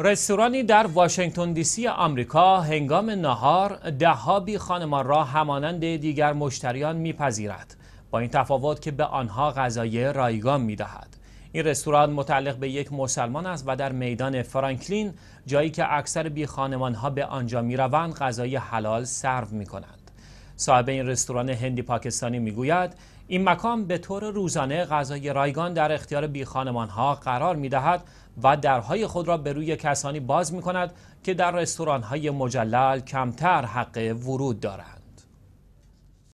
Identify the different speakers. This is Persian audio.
Speaker 1: رستورانی در واشنگتن دی سی آمریکا هنگام نهار دهها خانمان را همانند دیگر مشتریان میپذیرد با این تفاوت که به آنها غذای رایگان میدهد این رستوران متعلق به یک مسلمان است و در میدان فرانکلین جایی که اکثر بی خانمان ها به آنجا میروند غذای حلال سرو می صاحب این رستوران هندی پاکستانی میگوید این مکان به طور روزانه غذای رایگان در اختیار بی ها قرار می دهد و درهای خود را به روی کسانی باز می کند که در رستوران های مجلل کمتر حق ورود دارند.